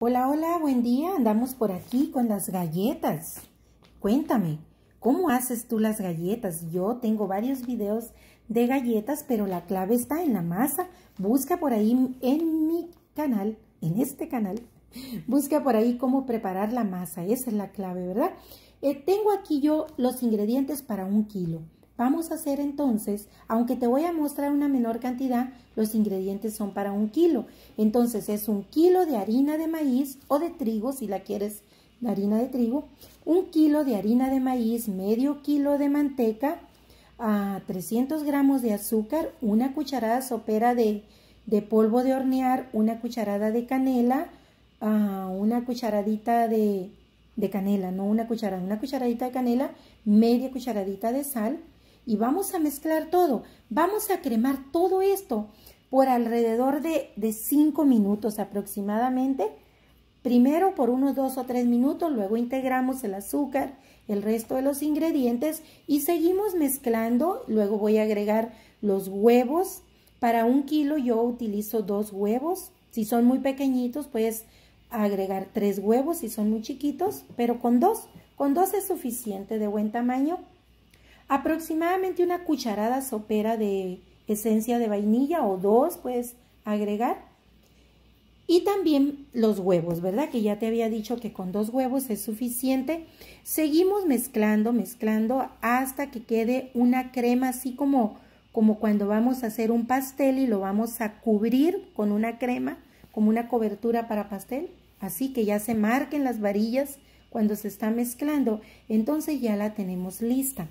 Hola, hola, buen día. Andamos por aquí con las galletas. Cuéntame, ¿cómo haces tú las galletas? Yo tengo varios videos de galletas, pero la clave está en la masa. Busca por ahí en mi canal, en este canal, busca por ahí cómo preparar la masa. Esa es la clave, ¿verdad? Eh, tengo aquí yo los ingredientes para un kilo. Vamos a hacer entonces, aunque te voy a mostrar una menor cantidad, los ingredientes son para un kilo. Entonces es un kilo de harina de maíz o de trigo, si la quieres la harina de trigo, un kilo de harina de maíz, medio kilo de manteca, a 300 gramos de azúcar, una cucharada sopera de, de polvo de hornear, una cucharada de canela, a una cucharadita de canela, no una cucharada, una cucharadita de canela, media cucharadita de sal, y vamos a mezclar todo. Vamos a cremar todo esto por alrededor de, de 5 minutos aproximadamente. Primero por unos 2 o 3 minutos, luego integramos el azúcar, el resto de los ingredientes y seguimos mezclando. Luego voy a agregar los huevos. Para un kilo yo utilizo dos huevos. Si son muy pequeñitos, puedes agregar tres huevos si son muy chiquitos, pero con dos, con dos es suficiente de buen tamaño aproximadamente una cucharada sopera de esencia de vainilla o dos puedes agregar. Y también los huevos, ¿verdad? Que ya te había dicho que con dos huevos es suficiente. Seguimos mezclando, mezclando hasta que quede una crema así como, como cuando vamos a hacer un pastel y lo vamos a cubrir con una crema, como una cobertura para pastel. Así que ya se marquen las varillas cuando se está mezclando. Entonces ya la tenemos lista.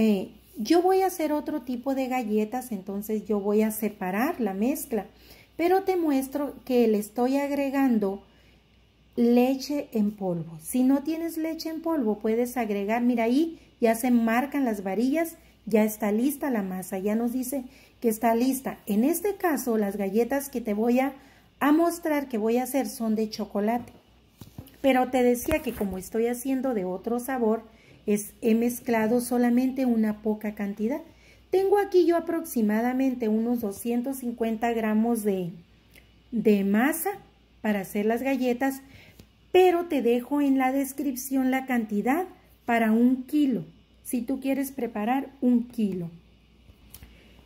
Eh, yo voy a hacer otro tipo de galletas, entonces yo voy a separar la mezcla, pero te muestro que le estoy agregando leche en polvo. Si no tienes leche en polvo, puedes agregar, mira ahí, ya se marcan las varillas, ya está lista la masa, ya nos dice que está lista. En este caso, las galletas que te voy a mostrar que voy a hacer son de chocolate. Pero te decía que como estoy haciendo de otro sabor, he mezclado solamente una poca cantidad. Tengo aquí yo aproximadamente unos 250 gramos de, de masa para hacer las galletas, pero te dejo en la descripción la cantidad para un kilo, si tú quieres preparar un kilo.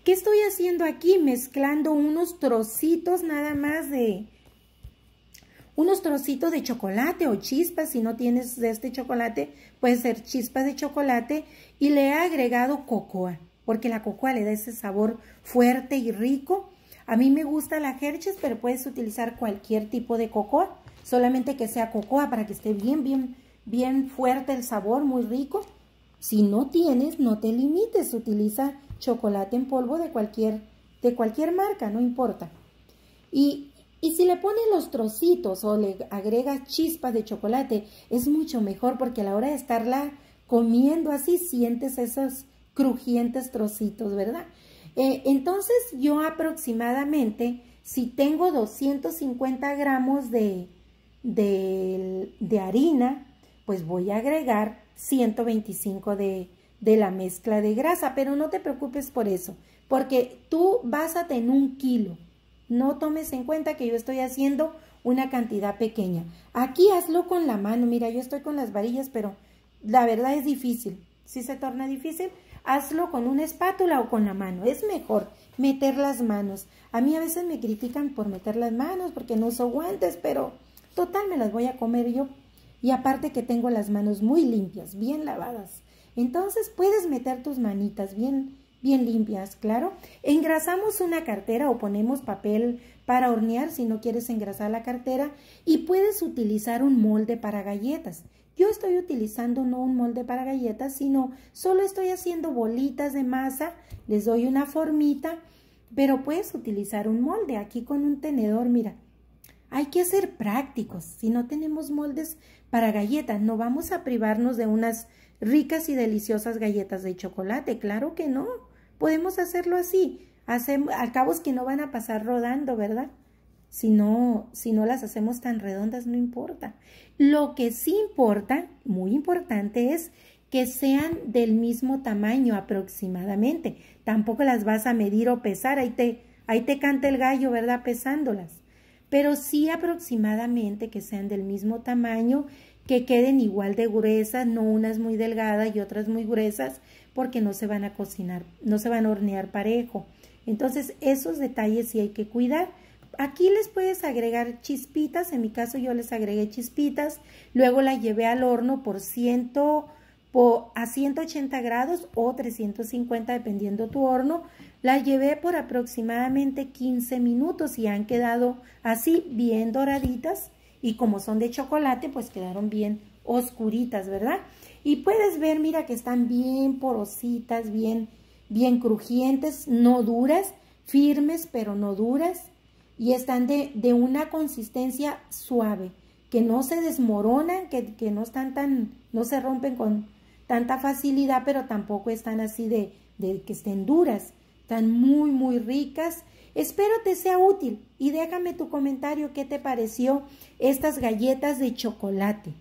¿Qué estoy haciendo aquí? Mezclando unos trocitos nada más de, unos trocitos de chocolate o chispas, si no tienes de este chocolate, puede ser chispas de chocolate y le he agregado cocoa, porque la cocoa le da ese sabor fuerte y rico. A mí me gusta la Hershey's, pero puedes utilizar cualquier tipo de cocoa, solamente que sea cocoa para que esté bien, bien, bien fuerte el sabor, muy rico. Si no tienes, no te limites, utiliza chocolate en polvo de cualquier, de cualquier marca, no importa. Y y si le pones los trocitos o le agregas chispas de chocolate, es mucho mejor porque a la hora de estarla comiendo así sientes esos crujientes trocitos, ¿verdad? Eh, entonces yo aproximadamente, si tengo 250 gramos de, de, harina, pues voy a agregar 125 de, de la mezcla de grasa, pero no te preocupes por eso, porque tú básate en un kilo. No tomes en cuenta que yo estoy haciendo una cantidad pequeña. Aquí hazlo con la mano. Mira, yo estoy con las varillas, pero la verdad es difícil. Si se torna difícil, hazlo con una espátula o con la mano. Es mejor meter las manos. A mí a veces me critican por meter las manos porque no uso guantes, pero total me las voy a comer yo. Y aparte que tengo las manos muy limpias, bien lavadas. Entonces puedes meter tus manitas bien bien limpias, claro. Engrasamos una cartera o ponemos papel para hornear si no quieres engrasar la cartera y puedes utilizar un molde para galletas. Yo estoy utilizando no un molde para galletas, sino solo estoy haciendo bolitas de masa, les doy una formita, pero puedes utilizar un molde aquí con un tenedor, mira. Hay que ser prácticos. Si no tenemos moldes para galletas, no vamos a privarnos de unas ricas y deliciosas galletas de chocolate, claro que no podemos hacerlo así. Hacemos, al cabo es que no van a pasar rodando, ¿verdad? Si no, si no las hacemos tan redondas, no importa. Lo que sí importa, muy importante, es que sean del mismo tamaño aproximadamente. Tampoco las vas a medir o pesar, ahí te, ahí te canta el gallo, ¿verdad? Pesándolas. Pero sí aproximadamente que sean del mismo tamaño, que queden igual de gruesas, no unas muy delgadas y otras muy gruesas, porque no se van a cocinar, no se van a hornear parejo. Entonces, esos detalles sí hay que cuidar. Aquí les puedes agregar chispitas, en mi caso yo les agregué chispitas, luego la llevé al horno por a 180 grados o 350 dependiendo tu horno, la llevé por aproximadamente 15 minutos y han quedado así bien doraditas y como son de chocolate pues quedaron bien oscuritas, ¿verdad? Y puedes ver, mira que están bien porositas, bien, crujientes, no duras, firmes pero no duras. Y están de, una consistencia suave, que no se desmoronan, que, no no se rompen con tanta facilidad, pero tampoco están así de, de que estén duras. Están muy, muy ricas. Espero te sea útil y déjame tu comentario qué te pareció estas galletas de chocolate.